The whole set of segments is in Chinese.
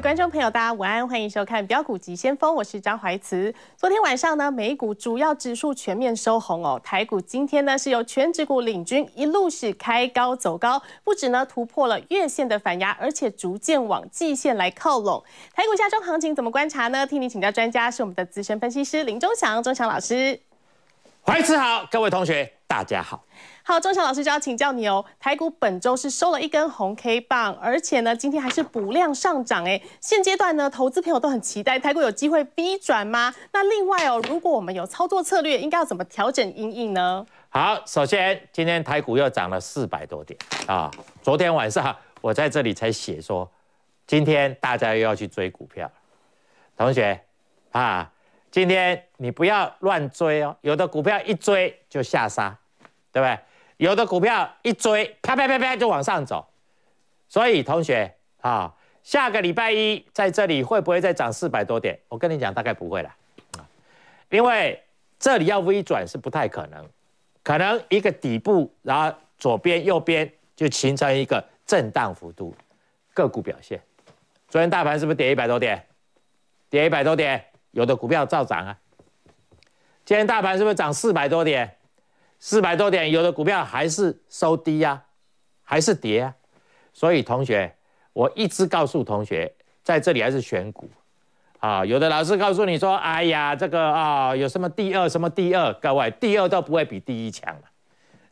观众朋友，大家晚安，欢迎收看《标股急先锋》，我是张怀慈。昨天晚上呢，美股主要指数全面收红哦，台股今天呢是由全指股领军，一路是开高走高，不止呢突破了月线的反压，而且逐渐往季线来靠拢。台股下周行情怎么观察呢？替你请教专家是我们的资深分析师林中祥，中祥老师。怀慈好，各位同学，大家好。好，钟祥老师就要请教你哦。台股本周是收了一根红 K 棒，而且呢，今天还是补量上涨。哎，现阶段呢，投资朋友都很期待台股有机会 B 转吗？那另外哦，如果我们有操作策略，应该要怎么调整阴影呢？好，首先今天台股又涨了四百多点啊。昨天晚上我在这里才写说，今天大家又要去追股票，同学啊，今天你不要乱追哦，有的股票一追就下杀，对不对？有的股票一追，啪啪啪啪就往上走，所以同学啊，下个礼拜一在这里会不会再涨四百多点？我跟你讲，大概不会了啊。因为这里要微转是不太可能，可能一个底部，然后左边右边就形成一个震荡幅度，个股表现。昨天大盘是不是跌一百多点？跌一百多点，有的股票照涨啊。今天大盘是不是涨四百多点？四百多点，有的股票还是收低呀，还是跌啊。所以同学，我一直告诉同学，在这里还是选股啊。有的老师告诉你说：“哎呀，这个啊，有什么第二什么第二，各位第二都不会比第一强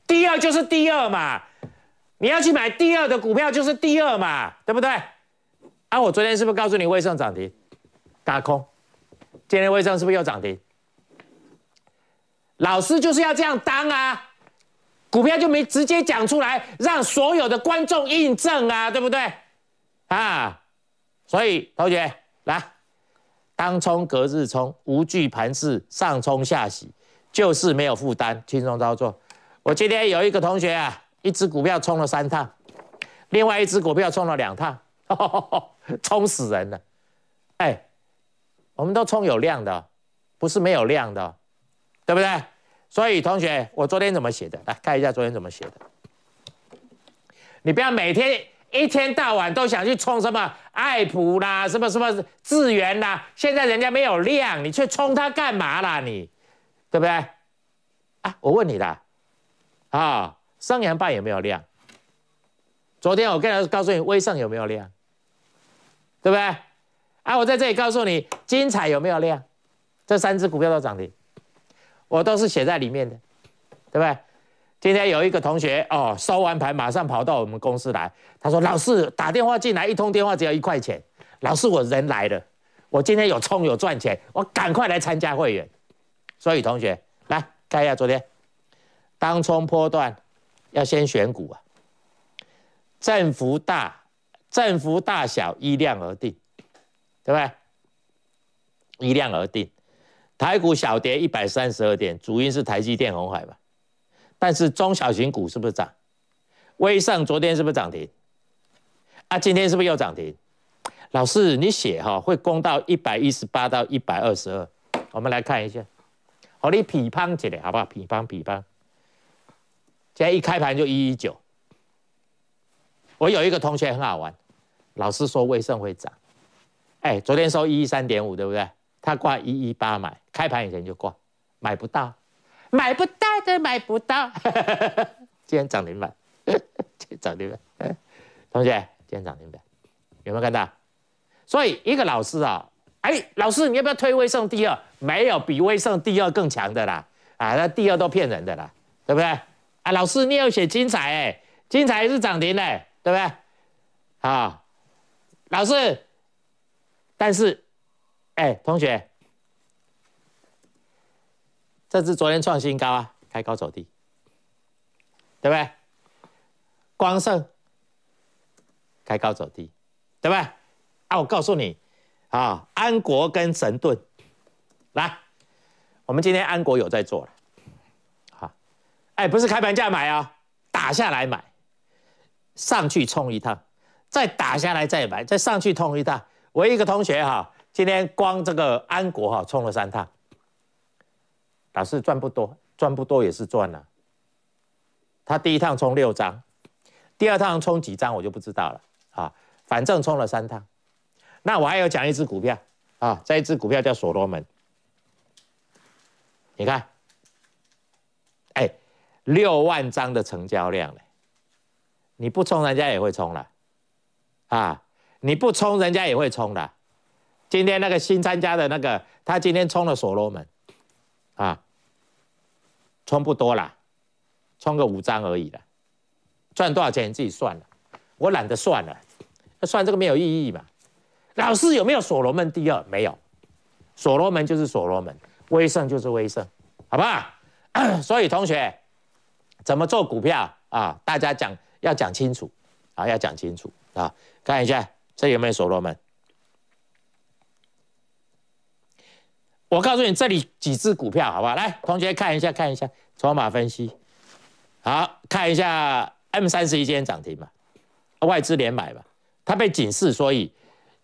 第二就是第二嘛，你要去买第二的股票就是第二嘛，对不对？”啊，我昨天是不是告诉你，卫盛涨停，大空。今天卫盛是不是又涨停？老师就是要这样当啊，股票就没直接讲出来，让所有的观众印证啊，对不对？啊，所以同学来，当冲隔日冲，无惧盘势，上冲下洗，就是没有负担，轻松操作。我今天有一个同学啊，一只股票冲了三趟，另外一只股票冲了两趟，冲死人了。哎，我们都冲有量的，不是没有量的。对不对？所以同学，我昨天怎么写的？来看一下昨天怎么写的。你不要每天一天到晚都想去冲什么爱普啦、什么什么智元啦，现在人家没有量，你去冲它干嘛啦？你对不对？啊，我问你啦，啊，双阳霸有没有量？昨天我跟他告诉你，威盛有没有量？对不对？啊，我在这里告诉你，精彩有没有量？这三只股票都涨停。我都是写在里面的，对不对？今天有一个同学哦，收完盘马上跑到我们公司来，他说：“老师打电话进来，一通电话只要一块钱。”老师，我人来了，我今天有冲有赚钱，我赶快来参加会员。所以同学来看一下昨天，当冲波段要先选股啊，振幅大，振幅大小依量而定，对不对？依量而定。台股小跌一百三十二点，主因是台积电红海吧。但是中小型股是不是涨？威盛昨天是不是涨停？啊，今天是不是又涨停？老师，你写哈会攻到一百一十八到一百二十二，我们来看一下。哦，你匹方起来好不好？匹方匹方。现在一开盘就一一九。我有一个同学很好玩，老师说威盛会涨，哎，昨天收一一三点五，对不对？他挂一一八买，开盘以前就挂，买不到，买不到的买不到。今天涨停板，今天涨停板。哎，同学，今天涨停板有没有看到？所以一个老师啊，哎，老师你要不要推威盛第二？没有比威盛第二更强的啦，啊，那第二都骗人的啦，对不对？啊，老师你要写精彩，哎，精彩是涨停的，对不对？啊，老师，但是。哎，同学，这支昨天创新高啊，开高走低，对不对？光盛开高走低，对不对？啊，我告诉你，啊，安国跟神盾，来，我们今天安国有在做了，好，哎，不是开盘价买哦，打下来买，上去冲一趟，再打下来再买，再上去冲一趟。我一个同学哈。今天光这个安国哈冲了三趟，老是赚不多，赚不多也是赚了。他第一趟冲六张，第二趟冲几张我就不知道了啊，反正冲了三趟。那我还要讲一只股票啊，这一只股票叫所罗门。你看，哎，六万张的成交量呢？你不冲人家也会冲了啊，你不冲人家也会冲了。今天那个新参加的那个，他今天冲了所罗门，啊，冲不多啦，冲个五张而已啦。赚多少钱自己算了，我懒得算了，算这个没有意义嘛。老师有没有所罗门第二？没有，所罗门就是所罗门，威盛就是威盛，好不好？所以同学怎么做股票啊？大家讲要讲清楚，啊，要讲清楚啊！看一下这有没有所罗门。我告诉你，这里几只股票好不好？来，同学看一下，看一下筹码分析，好看一下 M 三十一今天涨停嘛？外资连买嘛？它被警示，所以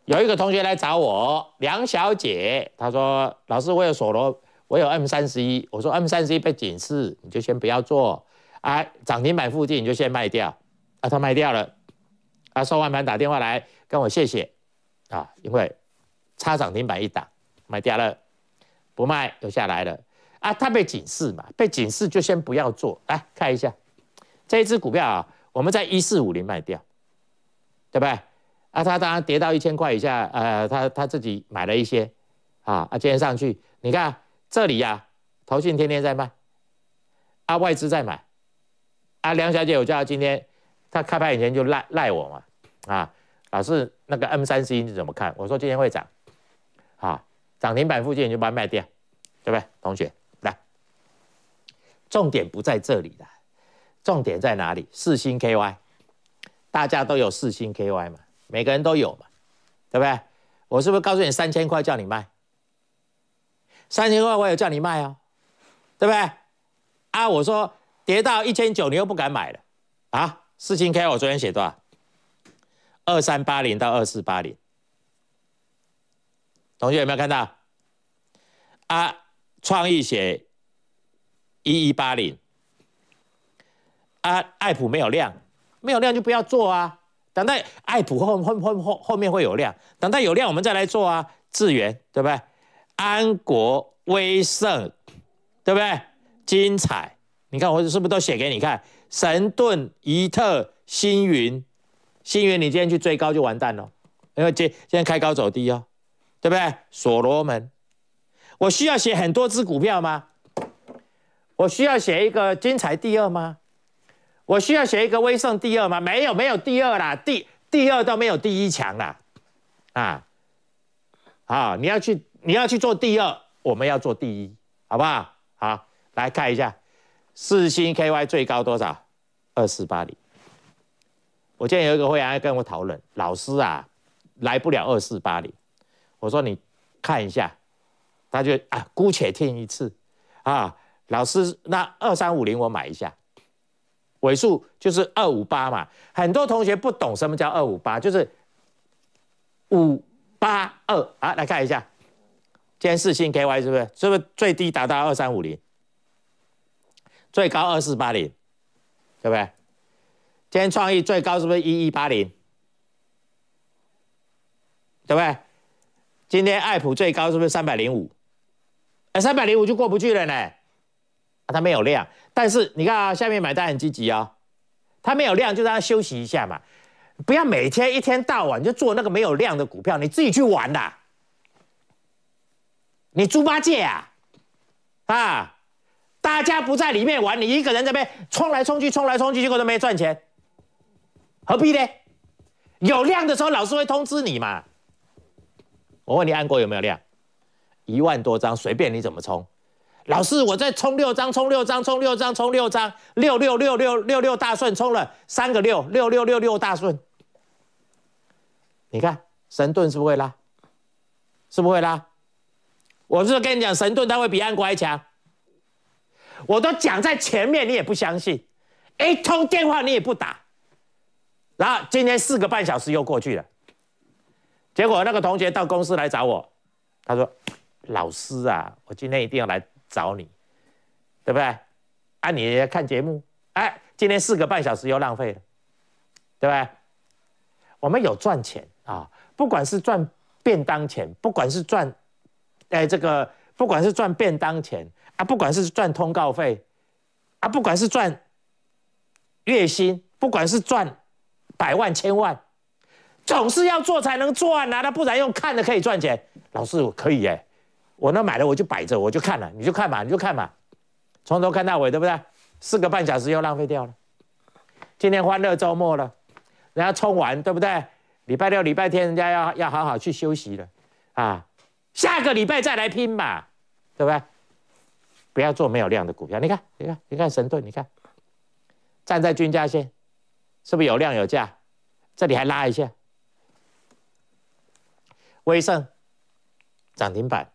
有一个同学来找我，梁小姐，她说老师，我有索罗，我有 M 三十一，我说 M 三十一被警示，你就先不要做，啊，涨停板附近你就先卖掉，啊，他卖掉了，啊，收完盘打电话来跟我谢谢，啊，因为差涨停板一打，卖掉了。不卖就下来了啊！他被警示嘛，被警示就先不要做。来看一下这一只股票啊，我们在一四五零卖掉，对不对？啊，他当然跌到一千块以下，呃，他他自己买了一些啊。啊，今天上去，你看这里呀，投信天天在卖，啊，外资在买，啊，梁小姐我叫今天，他开盘以前就赖赖我嘛，啊，老师那个 M 三 C 你怎么看？我说今天会涨。涨停板附近你就把它卖掉，对不对？同学，来，重点不在这里了，重点在哪里？四星 KY，大家都有四星 KY 嘛，每个人都有嘛，对不对？我是不是告诉你三千块叫你卖？三千块我有叫你卖哦，对不对？啊，我说跌到一千九你又不敢买了啊？四星 K 我昨天写多少？二三八零到二四八零。同学有没有看到？啊，创意写一一八零，啊，爱普没有量，没有量就不要做啊。等待爱普后后后后后面会有量，等待有量我们再来做啊。智源对不对？安国威盛对不对？精彩，你看我是不是都写给你看？神盾、怡特、星云，星云你今天去追高就完蛋了，因为今今天开高走低哦。对不对？所罗门，我需要写很多只股票吗？我需要写一个精彩第二吗？我需要写一个威盛第二吗？没有，没有第二啦，第第二都没有第一强啦，啊，好，你要去你要去做第二，我们要做第一，好不好？好，来看一下四星 KY 最高多少？二四八零。我今天有一个会员跟我讨论，老师啊，来不了二四八零。我说你看一下，他就啊姑且听一次啊，老师那二三五零我买一下，尾数就是二五八嘛。很多同学不懂什么叫二五八，就是五八二啊。来看一下，今天四星 KY 是不是是不是最低达到二三五零，最高二四八零，对不对？今天创意最高是不是一一八零，对不对？今天爱普最高是不是三百零五？哎，三百零五就过不去了呢。啊，它没有量，但是你看啊，下面买单很积极啊。它没有量，就让它休息一下嘛。不要每天一天到晚就做那个没有量的股票，你自己去玩啦。你猪八戒啊！啊，大家不在里面玩，你一个人在那边冲来冲去，冲来冲去，结果都没赚钱，何必呢？有量的时候，老师会通知你嘛。我问你安国有没有量？一万多张，随便你怎么冲。老师，我再冲六张，冲六张，冲六张，冲六张，六六六六六六大顺，冲了三个六，六六六六大顺。你看神盾是不是会拉？是不是会拉？我是跟你讲神盾，它会比安国还强。我都讲在前面，你也不相信，一通电话你也不打。然后今天四个半小时又过去了。结果那个同学到公司来找我，他说：“老师啊，我今天一定要来找你，对不对？啊，你看节目，哎，今天四个半小时又浪费了，对不对？我们有赚钱啊，不管是赚便当钱，不管是赚，哎，这个不管是赚便当钱啊，不管是赚通告费啊，不管是赚月薪，不管是赚百万千万。”总是要做才能赚啊，那不然用看的可以赚钱。老师我可以哎，我那买了我就摆着，我就看了，你就看嘛，你就看嘛，从头看到尾，对不对？四个半小时又浪费掉了。今天欢乐周末了，人家冲完，对不对？礼拜六、礼拜天人家要要好好去休息了啊。下个礼拜再来拼嘛，对不对？不要做没有量的股票。你看，你看，你看神盾，你看站在均价线，是不是有量有价？这里还拉一下。威盛涨停板，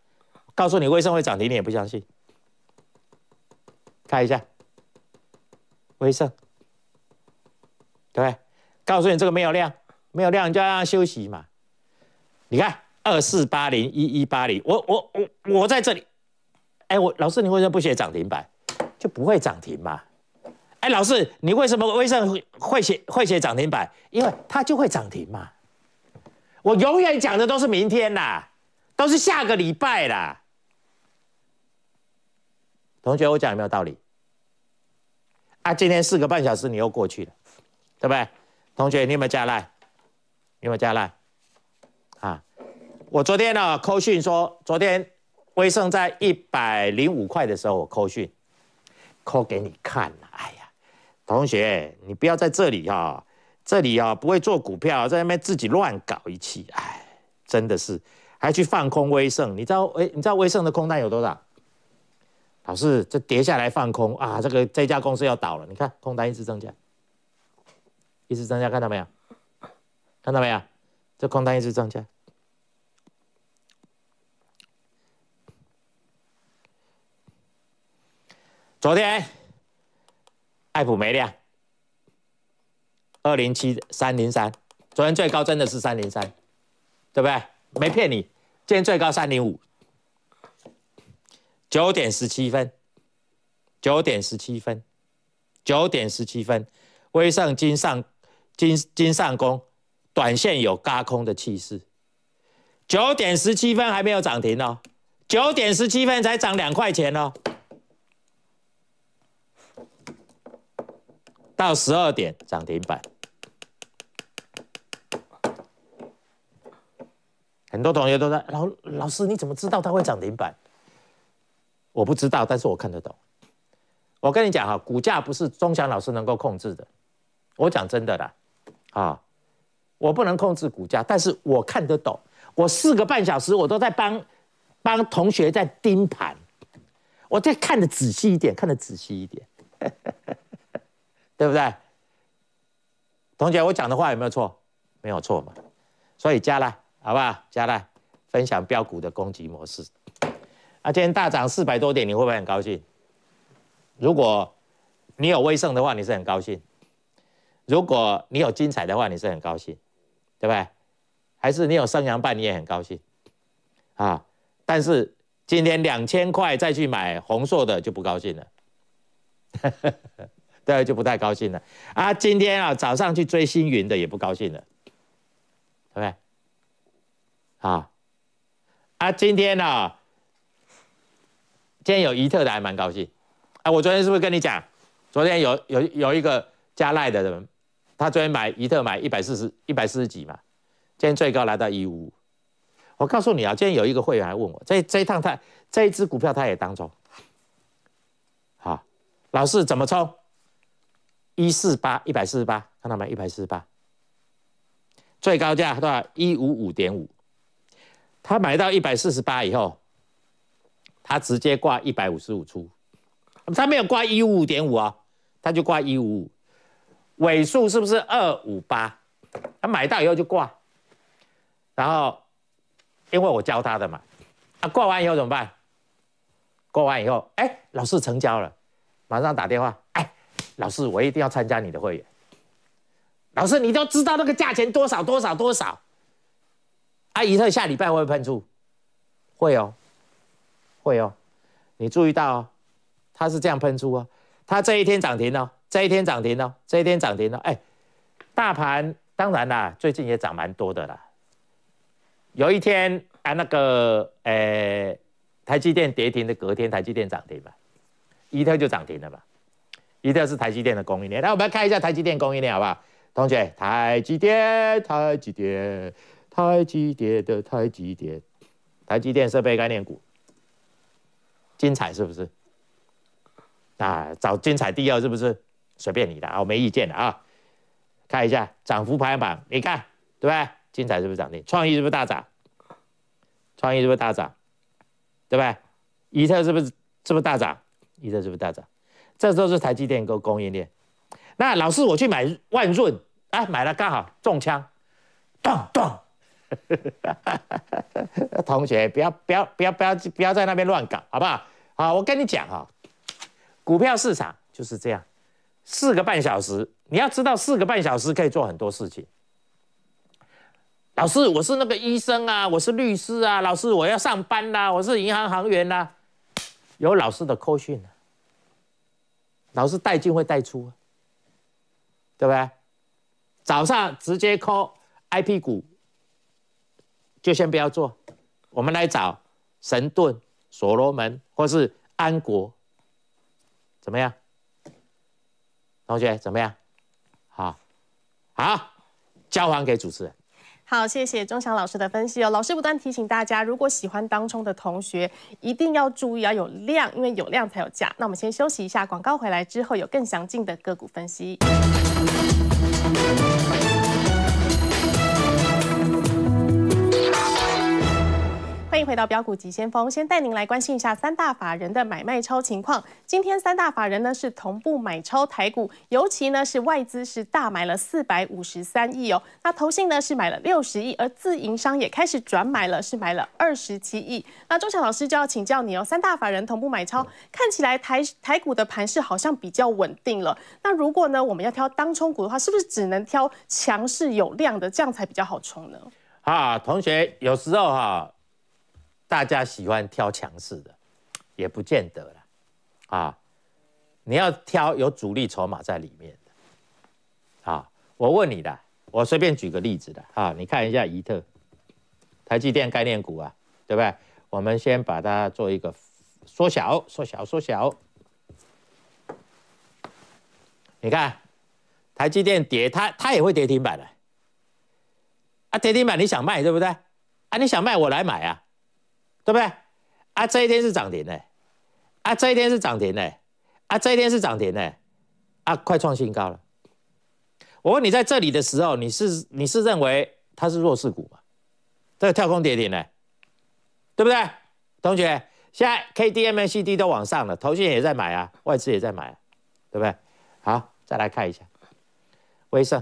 告诉你威盛会涨停，你也不相信。看一下，威盛，对，告诉你这个没有量，没有量你就让它休息嘛。你看二四八零一一八零，我我我我在这里。哎，我老师，你为什么不写涨停板，就不会涨停嘛？哎，老师，你为什么威盛会写会写涨停板？因为它就会涨停嘛。我永远讲的都是明天啦，都是下个礼拜啦。同学，我讲有没有道理？啊，今天四个半小时你又过去了，对不对？同学，你有没有加赖？有没有加赖？啊，我昨天呢扣讯说，昨天威盛在一百零五块的时候，我扣讯，扣给你看了。哎呀，同学，你不要在这里哈。这里啊不会做股票，在那边自己乱搞一气，哎，真的是，还去放空威盛，你知道，哎，你知道威盛的空单有多少？老师，这跌下来放空啊，这个这家公司要倒了，你看空单一直增加，一直增加，看到没有？看到没有？这空单一直增加。昨天，艾普没了。二零七三零三，昨天最高真的是三零三，对不对？没骗你。今天最高三零五，九点十七分，九点十七分，九点十七分，威盛金上金金上工短线有嘎空的气势。九点十七分还没有涨停呢，九点十七分才涨两块钱呢，到十二点涨停板。很多同学都在老老师，你怎么知道它会涨停板？我不知道，但是我看得懂。我跟你讲哈，股价不是钟祥老师能够控制的。我讲真的啦，啊，我不能控制股价，但是我看得懂。我四个半小时我都在帮帮同学在盯盘，我在看的仔细一点，看的仔细一点，对不对？同学，我讲的话有没有错？没有错嘛。所以，加来。好不好，下来分享标股的攻击模式。啊，今天大涨四百多点，你会不会很高兴？如果你有威盛的话，你是很高兴；如果你有精彩的话，你是很高兴，对不对？还是你有升阳半，你也很高兴啊。但是今天两千块再去买宏硕的就不高兴了，对，就不太高兴了啊。今天啊，早上去追星云的也不高兴了，对不对？啊，啊，今天呢，今天有伊特的还蛮高兴，啊，我昨天是不是跟你讲，昨天有有有一个加赖的人，他昨天买伊特买一百四十一百四十几嘛，今天最高来到一五五，我告诉你啊，今天有一个会员还问我，这这一趟他这一只股票他也当中。好，老师怎么冲？一四八一百四十八，看到没？一百四十八，最高价多少？一五五点五。他买到一百四十八以后，他直接挂一百五十五出，他没有挂一五五点五啊，他就挂一五五，尾数是不是二五八？他买到以后就挂，然后因为我教他的嘛，啊挂完以后怎么办？挂完以后，哎，老师成交了，马上打电话，哎，老师我一定要参加你的会员，老师你都知道那个价钱多少多少多少。它一特下礼拜会不会喷出？会哦，会哦。你注意到，它是这样喷出啊。它这一天涨停哦，这一天涨停哦，这一天涨停哦。哎，大盘当然啦，最近也涨蛮多的啦。有一天，啊，那个，呃，台积电跌停的隔天，台积电涨停吧，一特就涨停了吧。一跳是台积电的供应链。来，我们看一下台积电供应链好不好？同学，台积电，台积电。台积电的台积电，台积电设备概念股，精彩是不是？啊，找精彩第二是不是？随便你的啊，我没意见的啊。看一下涨幅排行榜，你看对吧？精彩是不是涨停？创意是不是大涨？创意是不是大涨？对吧？怡特是不是是不是大涨？怡特是不是大涨？这都是台积电跟供应链。那老师我去买万润，啊，买了刚好中枪，咚咚。同学，不要不要不要不要不要在那边乱搞，好不好？好，我跟你讲啊。股票市场就是这样，四个半小时，你要知道四个半小时可以做很多事情。老师，我是那个医生啊，我是律师啊，老师，我要上班啦，我是银行行员啦，有老师的扣训，老师带进会带出，对不对？早上直接扣 I P 股。就先不要做，我们来找神盾、所罗门或是安国，怎么样？同学怎么样？好，好，交还给主持人。好，谢谢钟祥老师的分析哦。老师不断提醒大家，如果喜欢当冲的同学，一定要注意要有量，因为有量才有价。那我们先休息一下，广告回来之后有更详尽的个股分析。回到标股急先锋，先带您来关心一下三大法人的买卖超情况。今天三大法人呢是同步买超台股，尤其呢是外资是大买了四百五十三亿哦。那投信呢是买了六十亿，而自营商也开始转买了，是买了二十七亿。那钟祥老师就要请教你哦，三大法人同步买超，看起来台台股的盘势好像比较稳定了。那如果呢我们要挑当冲股的话，是不是只能挑强势有量的，这样才比较好冲呢？啊，同学，有时候哈。大家喜欢挑强势的，也不见得了啊！你要挑有主力筹码在里面的。啊，我问你的，我随便举个例子的啊，你看一下宜特，台积电概念股啊，对不对？我们先把它做一个缩小、缩小、缩小。你看台积电跌，它它也会跌停板的啊！跌停板你想卖对不对？啊，你想卖我来买啊！对不对？啊，这一天是涨停的，啊，这一天是涨停的，啊，这一天是涨停的，啊，快创新高了。我问你，在这里的时候，你是你是认为它是弱势股吗？这个跳空跌停呢，对不对？同学，现在 K D M a C D 都往上了，投信也在买啊，外资也在买，对不对？好，再来看一下，威盛，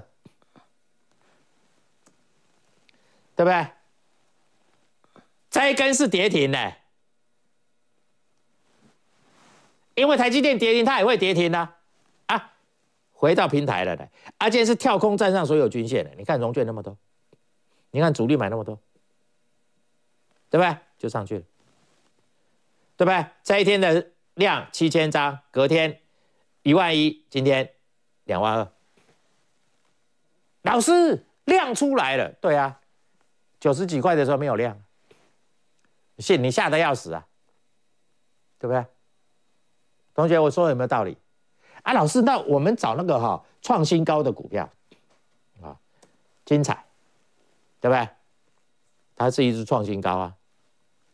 对不对？这一根是跌停的，因为台积电跌停，它也会跌停的啊。回到平台了的，而且是跳空站上所有均线的。你看融券那么多，你看主力买那么多，对不对？就上去了，对不对？这一天的量七千张，隔天一万一，今天两万二。老师量出来了，对啊，九十几块的时候没有量。信你吓得要死啊，对不对？同学，我说有没有道理？啊，老师，那我们找那个哈创新高的股票啊，精彩，对不对？它是一只创新高啊。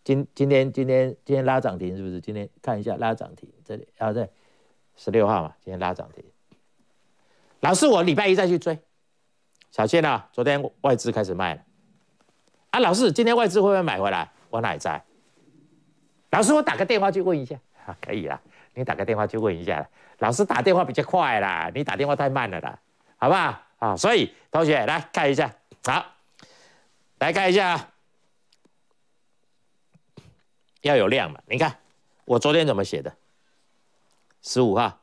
今今天今天今天拉涨停是不是？今天看一下拉涨停这里啊，对，十六号嘛，今天拉涨停。老师，我礼拜一再去追。小心啊，昨天外资开始卖了。啊，老师，今天外资会不会买回来？我哪在？老师，我打个电话去问一下啊，可以啦。你打个电话去问一下。老师打电话比较快啦，你打电话太慢了啦，好不好？啊，所以同学来看一下，好，来看一下啊，要有量嘛。你看我昨天怎么写的？十五号，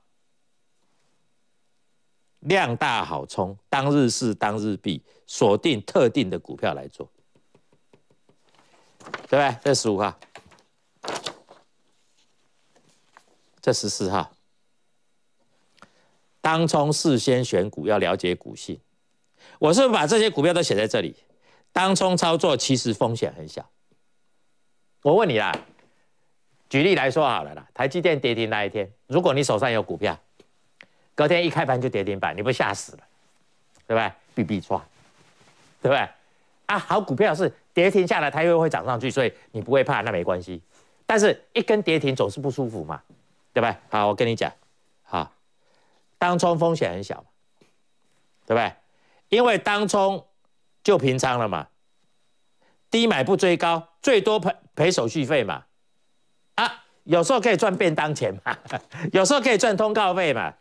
量大好冲，当日市当日币，锁定特定的股票来做。对不对？这十五号，这十四号。当冲事先选股要了解股性，我是不是把这些股票都写在这里？当冲操作其实风险很小。我问你啦，举例来说好了啦，台积电跌停那一天，如果你手上有股票，隔天一开盘就跌停板，你不吓死了？对不对？必必抓，对不对？啊，好股票是跌停下来，它又会涨上去，所以你不会怕，那没关系。但是一根跌停总是不舒服嘛，对不对？好，我跟你讲，好，当冲风险很小，对不对？因为当冲就平仓了嘛，低买不追高，最多赔赔手续费嘛。啊，有时候可以赚便当钱嘛，有时候可以赚通告费嘛，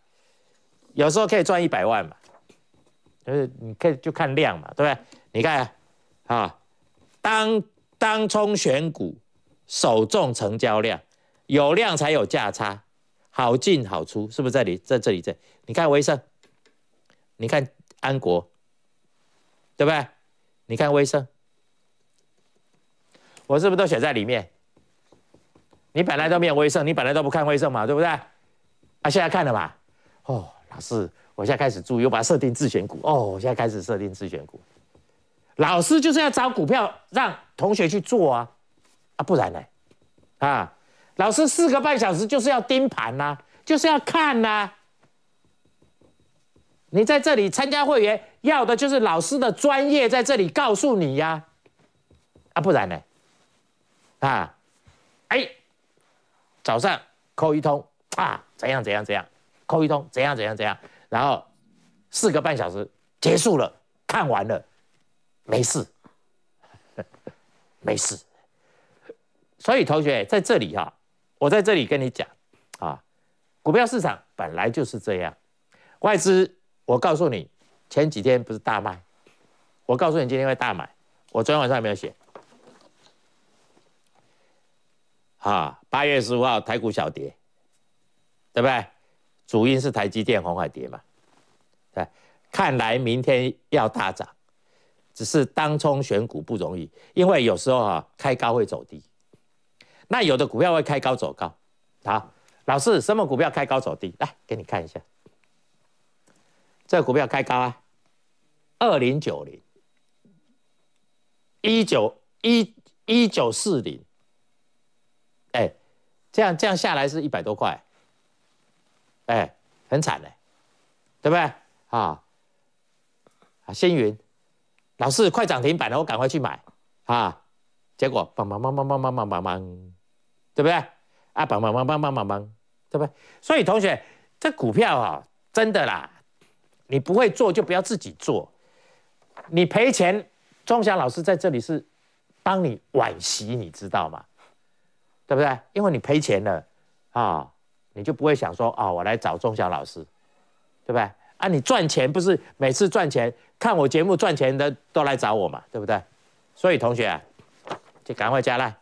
有时候可以赚一百万嘛，就是你可以就看量嘛，对不对？你看。啊，当当冲选股，首重成交量，有量才有价差，好进好出，是不是这里在这里在？你看威盛，你看安国，对不对？你看威盛，我是不是都写在里面？你本来都没有威盛，你本来都不看威盛嘛，对不对？啊，现在看了嘛。哦，老师，我现在开始注意，我把它设定自选股。哦，我现在开始设定自选股。老师就是要找股票，让同学去做啊，啊不然呢，啊老师四个半小时就是要盯盘呐，就是要看呐。你在这里参加会员，要的就是老师的专业在这里告诉你呀，啊不然呢，啊，哎，早上扣一通啊怎样怎样怎样，扣一通怎样怎样怎样，然后四个半小时结束了，看完了。没事，没事。所以同学在这里啊，我在这里跟你讲啊，股票市场本来就是这样。外资，我告诉你，前几天不是大卖，我告诉你今天会大买。我昨天晚上有没有写？啊，八月十五号台股小跌，对不对？主因是台积电红海跌嘛，对。看来明天要大涨。只是当冲选股不容易，因为有时候哈开高会走低，那有的股票会开高走高，好，老师，什么股票开高走低？来给你看一下，这股票开高啊，二零九零，一九一一九四零，哎，这样这样下来是一百多块，哎，很惨嘞，对不对？啊，啊，星云。老师快涨停板了，我赶快去买啊！结果嘣嘣嘣嘣嘣嘣嘣嘣，对不对？啊，嘣嘣嘣嘣嘣嘣嘣，对不对？所以同学，这股票啊，真的啦，你不会做就不要自己做，你赔钱。钟祥老师在这里是帮你惋惜，你知道吗？对不对？因为你赔钱了啊，你就不会想说啊，我来找钟祥老师，对不对？啊，你赚钱不是每次赚钱看我节目赚钱的都来找我嘛，对不对？所以同学啊，就赶快加来，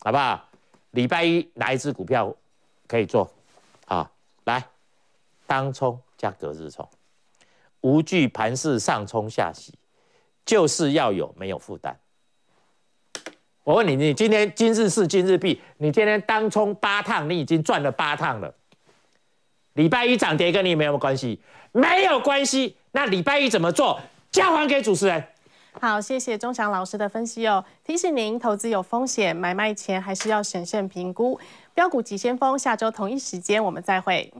好不好？礼拜一哪一支股票可以做？啊，来，当冲加隔日冲，无惧盘势上冲下洗，就是要有没有负担。我问你，你今天今日是今日毕，你天天当冲八趟，你已经赚了八趟了。礼拜一涨跌跟你没有关系？没有关系。那礼拜一怎么做？交还给主持人。好，谢谢钟祥老师的分析哦。提示您：投资有风险，买卖前还是要审慎评估。标股急先锋，下周同一时间我们再会。